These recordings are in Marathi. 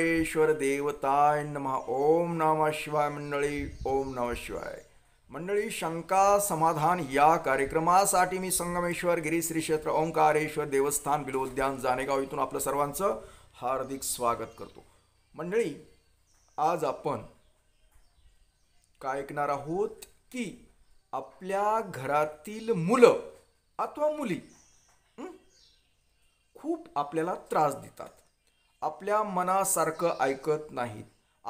ओंकारेश्वर देवताय नम ओम नम शिवाय मंडळी ओम नम शिवाय मंडळी शंका समाधान या कार्यक्रमासाठी मी संगमेश्वर गिरी श्री क्षेत्र ओंकारेश्वर देवस्थान बिलोद्यान जानेगाव इथून आपलं सर्वांचं हार्दिक स्वागत करतो मंडळी आज आपण काय ऐकणार आहोत की आपल्या घरातील मुलं अथवा मुली खूप आपल्याला त्रास देतात आपल्या मनासारखं ऐकत नाहीत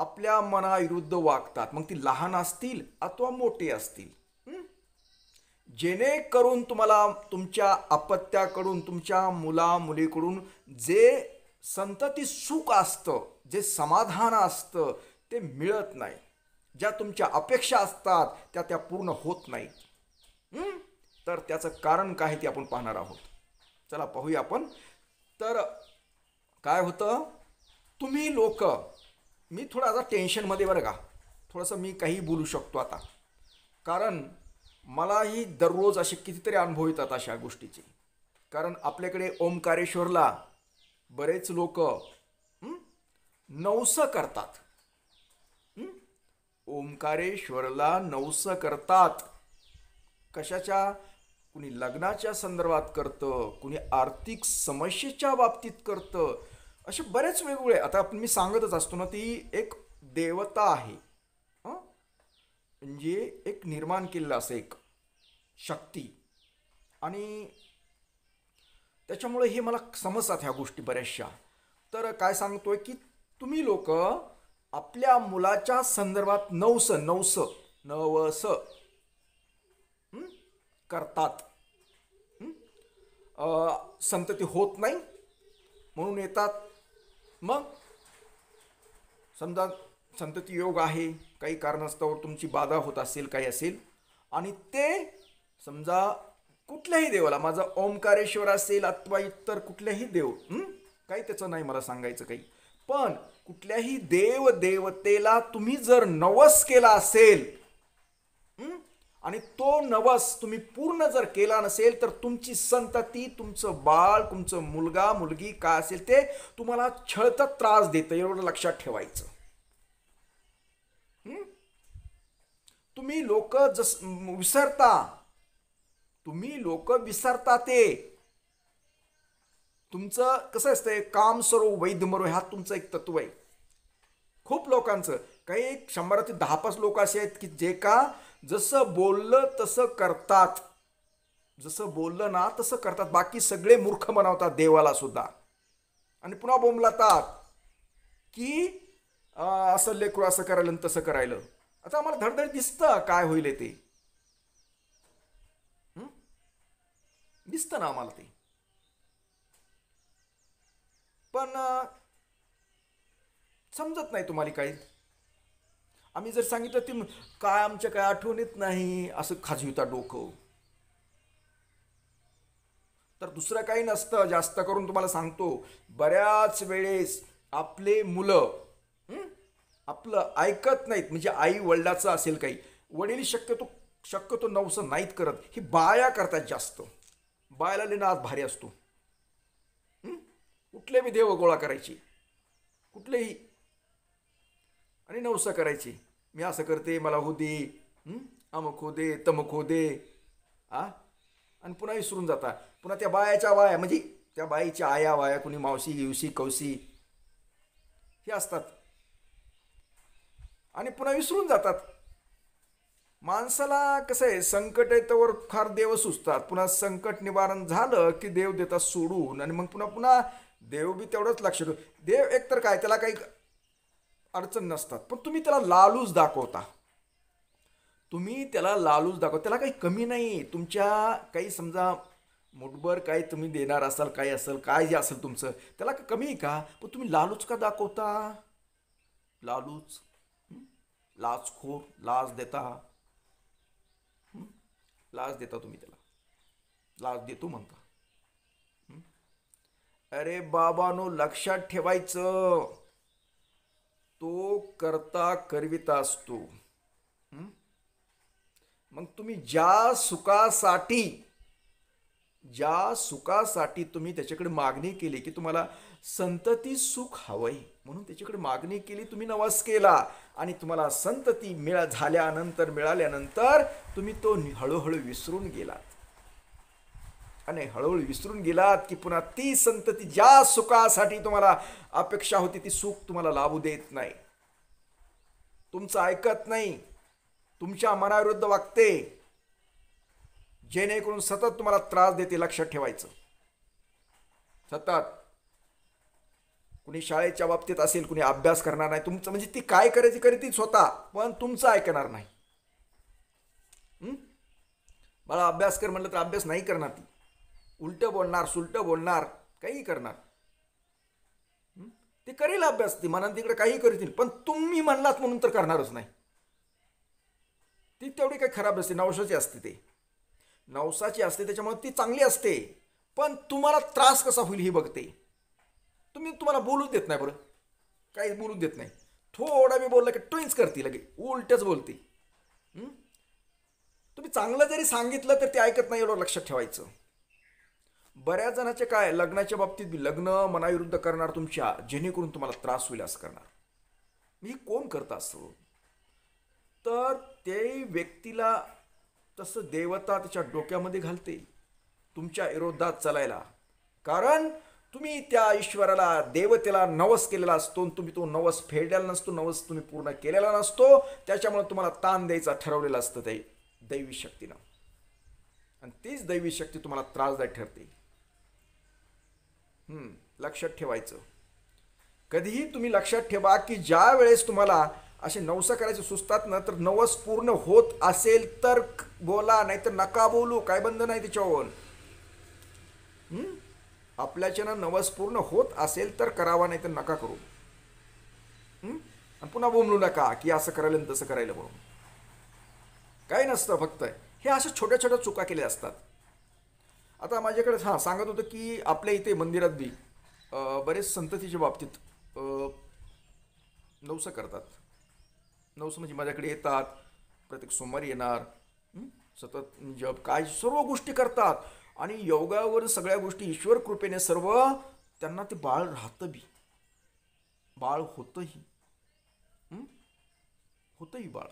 आपल्या मनाविरुद्ध वागतात मग ती लहान असतील अथवा मोठी असतील जेणेकरून तुम्हाला तुमच्या अपत्याकडून तुमच्या मुला मुलीकडून जे संतती सुख असतं जे समाधान असतं ते मिळत नाही ज्या तुमच्या अपेक्षा असतात त्या त्या पूर्ण होत नाहीत तर त्याचं कारण काय ते आपण पाहणार आहोत चला पाहूया आपण तर काय होतं तुम्ही लोक मी थोडं आता टेन्शनमध्ये बरं का थोडंसं मी काही बोलू शकतो आता कारण मलाही दररोज असे कितीतरी अनुभव येतात अशा गोष्टीचे कारण आपल्याकडे ओमकारेश्वरला बरेच लोक नवसं करतात ओमकारेश्वरला नवसं करतात कशाच्या कुणी लग्नाच्या संदर्भात करतं कुणी आर्थिक समस्येच्या बाबतीत करतं असे बरेच वेगवेगळे आता आपण मी सांगतच असतो ना ती एक देवता आहे म्हणजे एक निर्माण केलेलं असं एक शक्ती आणि त्याच्यामुळे हे मला समजतात ह्या गोष्टी बऱ्याचशा तर काय सांगतोय की तुम्ही लोक आपल्या मुलाच्या संदर्भात नवस नवस नवस करतात संतती होत नाही म्हणून येतात मग समजा संतती योग आहे काही कारणास्तव तुमची बाधा होत असेल काही असेल आणि ते समजा कुठल्याही देवाला माझा ओंकारेश्वर असेल अथवा इतर कुठल्याही देव काही त्याचं नाही मला सांगायचं काही पण कुठल्याही देव देवतेला तुम्ही जर नवस केला असेल आणि तो नवस तुम्ही पूर्ण जर केला नसेल तर तुमची संतती तुमचं बाळ तुमचं मुलगा मुलगी काय असेल ते तुम्हाला छळत त्रास देतं एवढं लक्षात ठेवायचं तुम्ही लोक जस विसरता तुम्ही लोक विसरता ते तुमचं कसं असतंय काम सरो वैद्य मरो हा तुमचं एक तत्व आहे खूप लोकांचं काही शंभरातील दहा पाच लोक असे आहेत की जे का जसं बोललं तसं करतात जसं बोललं ना तसं करतात बाकी सगळे मूर्ख बनवतात देवाला सुद्धा आणि पुन्हा बोंबलातात की असं लेकरू असं करायला तसं करायलं आता आम्हाला धडधड दिसतं काय होईल ते दिसतं ना आम्हाला ते पण समजत नाही तुम्हाला काही आम्ही जर सांगितलं ती काय आमच्या काय आठवणीत नाही असं खाजविता डोकं तर दुसरं काही नसतं जास्त करून तुम्हाला सांगतो बऱ्याच वेळेस आपले मुलं आपलं ऐकत नाहीत म्हणजे आई वडिलाचं असेल काही वडील शक्यतो शक्यतो नवसं नाहीत करत ही बाया करतात जास्त बायाला लिहिणं भारी असतो कुठले बी देव गोळा करायची कुठलेही आणि नवसा करायची मी असं करते मला हो दे अमक हो दे तमक हो दे आ आणि पुन्हा विसरून जाता पुन्हा त्या बायाच्या वाया म्हणजे त्या बाईच्या आया वाया कुणी मावशी येवशी कौशी हे असतात आणि पुन्हा विसरून जातात माणसाला कसं आहे संकट येतवर फार देव सुचतात पुन्हा संकट निवारण झालं की देव देतात सोडून आणि मग पुन्हा पुन्हा देव बी तेवढंच लक्ष देऊ देव एकतर काय त्याला काही अडचण नसतात पण तुम्ही त्याला लालूच दाखवता तुम्ही त्याला लालूच दाखवता त्याला काही कमी नाही तुमच्या काही समजा मुठभर काय तुम्ही देणार असाल काय असेल काय जे असेल तुमचं त्याला का कमी का पण तुम्ही लालूच का दाखवता लालूच लाचखोर लाच देता लाच देता तुम्ही त्याला लाच देतो म्हणता अरे बाबानो लक्षात ठेवायचं तो करता करविता असतो मग तुम्ही ज्या सुखासाठी ज्या सुखासाठी तुम्ही त्याच्याकडे मागणी केली की तुम्हाला संतती सुख हवंय म्हणून त्याच्याकडे मागणी केली तुम्ही नवास केला आणि तुम्हाला संतती मिळा झाल्यानंतर मिळाल्यानंतर तुम्ही तो हळूहळू विसरून गेला आणि हळूहळू विसरून गेलात की पुन्हा ती संतती ज्या सुखासाठी तुम्हाला अपेक्षा होती ती सुख तुम्हाला लाभू देत नाही तुमचं ऐकत नाही तुमच्या मनाविरुद्ध वागते जेणेकरून सतत तुम्हाला त्रास देते लक्षात ठेवायचं सतत कुणी शाळेच्या बाबतीत असेल कुणी अभ्यास करणार नाही तुमचं म्हणजे ती काय करायची ती स्वतः पण तुमचं ऐकणार नाही मला अभ्यास कर म्हटलं तर अभ्यास नाही करणार ती उलटं बोलणार सुलटं बोलणार काही करणार ते करेल अभ्यास ती मनाने तिकडे काही करतील पण तुम्ही म्हणलात म्हणून तर करणारच नाही ती तेवढी काही खराब असते नवसाची असते ते नवसाची असते त्याच्यामुळे ती चांगली असते पण तुम्हाला त्रास कसा होईल ही बघते तुम्ही तुम्हाला बोलूच देत नाही बरं काहीच बोलूच देत नाही थोडा मी बोलला की ट्विन्स करते लगे उलटच बोलते तुम्ही चांगलं जरी सांगितलं तर ते ऐकत नाही एवढं लक्षात ठेवायचं बऱ्याच जणाचे काय लग्नाच्या बाबतीत लग्न मनाविरुद्ध करणार तुमच्या जेणेकरून तुम्हाला त्रास होईल असं करणार मी कोण करत असतो तर ते व्यक्तीला तसं देवता त्याच्या डोक्यामध्ये घालते तुमच्या विरोधात चलायला कारण तुम्ही त्या ईश्वराला देवतेला नवस केलेला असतो तुम्ही तो नवस फेडलेला नसतो नवस तुम्ही पूर्ण केलेला नसतो त्याच्यामुळे तुम्हाला ताण द्यायचा ठरवलेला असतं ते दैवी शक्तीनं आणि तीच दैवी शक्ती तुम्हाला त्रासदायक ठरते लक्षात ठेवायचं कधीही तुम्ही लक्षात ठेवा की ज्या वेळेस तुम्हाला असे नवसा करायचे सुचतात ना तर नवस पूर्ण होत असेल तर बोला नाहीतर नका बोलू काय बंद नाही त्याच्यावर आपल्याच्यानं नवस पूर्ण होत असेल तर करावा नाही तर नका करू आणि पुन्हा बोमलू नका की असं करायला तसं करायला म्हणून काही नसतं फक्त हे असं छोट्या छोट्या चुका केल्या असतात आता माझ्याकडे हां सांगत होतं की आपल्या इथे मंदिरात बी बरेच संततीच्या बाबतीत नवसं करतात नवसं म्हणजे माझ्याकडे येतात प्रत्येक सोमवारी येणार सतत जप काय सर्व गोष्टी करतात आणि योगावर सगळ्या गोष्टी ईश्वर कृपेने सर्व त्यांना ते बाळ राहतं बी बाळ होतंही होतंही बाळ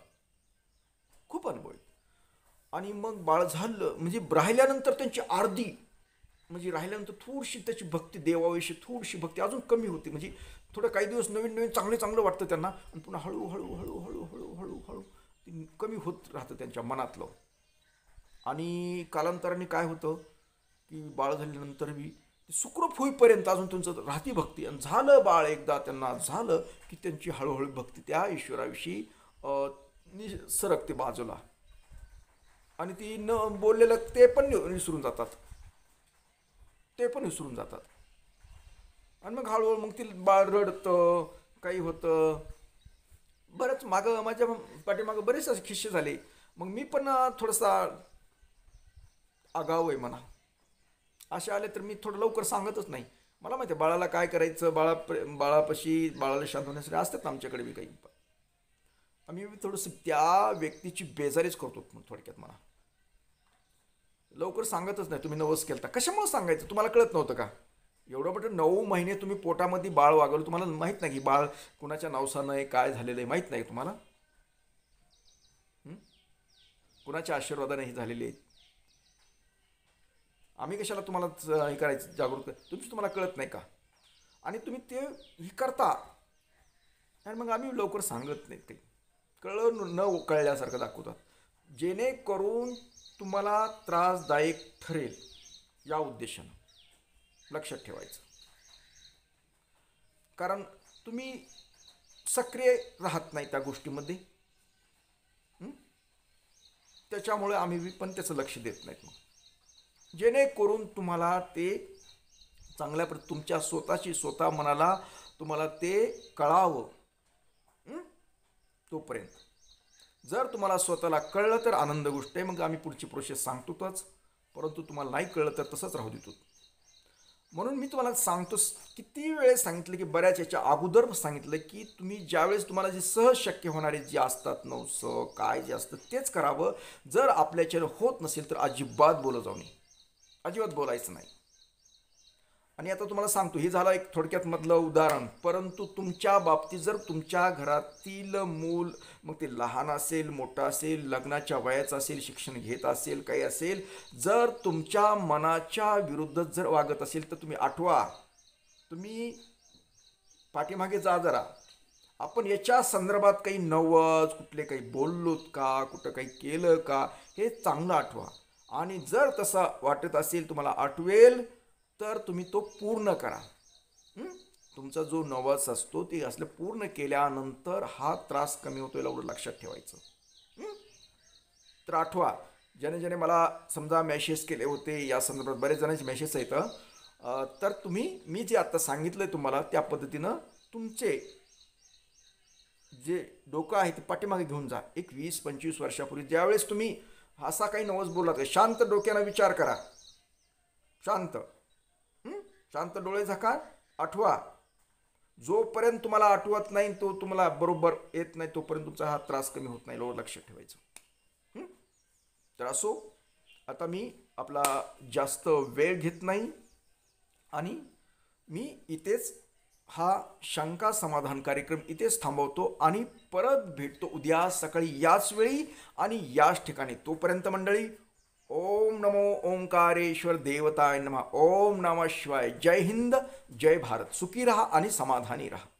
खूप अनुभव आणि मग बाळ झालं म्हणजे राहिल्यानंतर त्यांची आरती म्हणजे राहिल्यानंतर थोडीशी त्याची भक्ती देवाविषयी थोडीशी भक्ती अजून कमी होती म्हणजे थोडं काही दिवस नवीन नवीन चांगले चांगलं वाटतं त्यांना आणि पुन्हा हळूहळू हळूहळू हळूहळू हळू कमी होत राहतं त्यांच्या मनातलं आणि कालांतराने काय होतं की बाळ झाल्यानंतर बी सुखरूप होईपर्यंत अजून त्यांचं राहती भक्ती आणि झालं बाळ एकदा त्यांना झालं की त्यांची हळूहळू भक्ती त्या ईश्वराविषयी सरकते बाजूला आणि ती न बोललेलं ते पण विसरून जातात ते पण विसरून जातात आणि मग हळूहळू मग ती बाळ रडतं काही होतं बरंच मागं माझ्या पाठीमागं बरेच असे खिस्से झाले मग मी पण थोडासा आगाव आहे म्हणा असे आले तर मी थोडं लवकर सांगतच नाही मला माहिती आहे बाळाला काय करायचं बाळा बाळापाशी बाळाला शांत होण्यासाठी असतात ना आमच्याकडे मी काही आम्ही थोडंसं त्या व्यक्तीची बेजारीच करतो थोडक्यात मला लवकर सांगतच नाही तुम्ही नवस केलता कशामुळे सांगायचं तुम्हाला कळत नव्हतं का एवढं मोठं नऊ महिने तुम्ही पोटामध्ये बाळ वागवलं तुम्हाला माहीत नाही की बाळ कुणाच्या नावसानं आहे काय झालेलं आहे माहीत नाही तुम्हाला कुणाच्या आशीर्वादाने हे झालेले आहेत आम्ही कशाला तुम्हाला हे करायचं जागरूक तुमची तुम्हाला कळत नाही का आणि तुम्ही ते हे करता आणि मग आम्ही लवकर सांगत नाही ते कळ न कळल्यासारखं दाखवतात जेणेकरून तुम्हाला त्रासदायक ठरेल या उद्देशानं लक्षात ठेवायचं कारण तुम्ही सक्रिय राहत नाही त्या गोष्टीमध्ये त्याच्यामुळे आम्ही पण त्याचं लक्ष देत नाहीत मग जेणेकरून तुम्हाला ते चांगल्या प्र तुमच्या स्वतःशी स्वतः मनाला तुम्हाला ते कळावं तोपर्यंत जर तुम्हाला स्वतःला कळलं तर आनंद गोष्ट आहे मग आम्ही पुढची प्रोसेस सांगतोच परंतु तुम्हाला नाही कळलं तर तसंच राहू देतो म्हणून मी तुम्हाला सांगतो किती वेळेस सांगितलं की बऱ्याच याच्या अगोदर सांगितलं की तुम्ही ज्यावेळेस तुम्हाला जे सहज शक्य होणारे जे असतात नवस काय जे असतं तेच करावं जर आपल्याच्या होत नसेल तर अजिबात बोलत जाऊ नये अजिबात बोलायचं नाही आणि आता तुम्हाला सांगतो हे झालं एक थोडक्यात मधलं उदाहरण परंतु तुमच्या बाबतीत जर तुमच्या घरातील मूल मग ते लहान असेल मोठं असेल लग्नाच्या वयाचं असेल शिक्षण घेत असेल काही असेल जर तुमच्या मनाच्या विरुद्ध जर वागत असेल तर तुम्ही आठवा तुम्ही पाठीमागे जा जरा आपण याच्या संदर्भात काही नवज कुठले काही बोललोत का कुठं काही केलं का हे चांगलं आठवा आणि जर तसं वाटत असेल तुम्हाला आठवेल तर तुम्ही तो पूर्ण करा तुमचा जो नवस असतो ते असलं पूर्ण केल्यानंतर हा त्रास कमी होतो एवढं लक्षात ठेवायचं तर आठवा ज्याने ज्याने मला समजा मेसेज केले होते या संदर्भात बरेच जणांचे मेसेज आहेत तर तुम्ही मी जे आत्ता सांगितलं आहे तुम्हाला त्या पद्धतीनं तुमचे जे डोकं आहे ते पाठीमागे घेऊन जा एक वीस पंचवीस वर्षापूर्वी ज्यावेळेस तुम्ही असा काही नवस बोलला तर शांत डोक्यानं विचार करा शांत शांत डोळे झाका आठवा जोपर्यंत तुम्हाला आठवत नाही तो तुम्हाला बरोबर येत नाही तोपर्यंत तुमचा हा त्रास कमी होत नाही लक्ष ठेवायचं तर असो आता मी आपला जास्त वेळ घेत नाही आणि मी इथेच हा शंका समाधान कार्यक्रम इथेच थांबवतो आणि परत भेटतो उद्या सकाळी याच वेळी आणि याच ठिकाणी तोपर्यंत मंडळी ओ नमो ओंकारेश्वर देवताय नम ओम नम शिवाय जय हिंद जय भारत सुखी रहा आणि समाधानी रहा